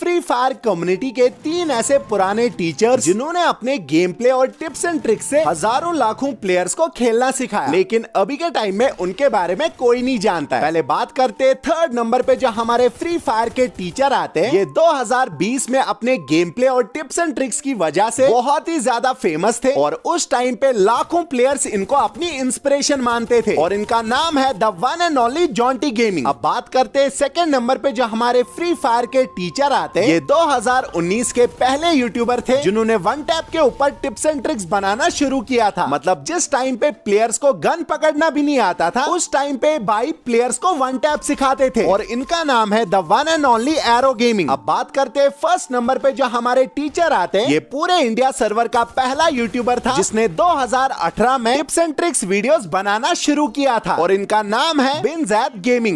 free fire community के तीन ऐसे पुराने टीचर जिन्होंने अपने गेम प्ले और टिप्स एंड ट्रिक्स से हजारों लाखों प्लेयर्स को खेलना सिखाया लेकिन अभी के टाइम में उनके बारे में कोई नहीं जानता है पहले बात करते थर्ड नंबर पे जो हमारे फ्री फायर के टीचर आते हैं ये 2020 में अपने गेम प्ले और टिप्स एंड ट्रिक्स की वजह से बहुत ही ज्यादा फेमस थे और उस टाइम पे लाखों प्लेयर्स इनको अपनी इंस्पिरेशन मानते थे और इनका नाम है the one and only Jonty gaming अब बात करते सेकेंड नंबर पे जो हमारे फ्री फायर के टीचर आते बातें ये 2019 के पहले यूट्यूबर थे जिन्होंने वन टैप के ऊपर टिप्स एंड ट्रिक्स बनाना शुरू किया था मतलब जिस टाइम पे प्लेयर्स को गन पकड़ना भी नहीं आता था उस टाइम पे भाई प्लेयर्स को वन टैप सिखाते थे और इनका नाम है the one and only Arrow gaming अब बात करते हैं फर्स्ट नंबर पे जो हमारे टीचर आते हैं ये पूरे इंडिया सर्वर का पहला यूट्यूबर था जिसने 2018 में टिप्स एंड ट्रिक्स वीडियोस बनाना शुरू किया था और इनका नाम है बिन जैद गेमिंग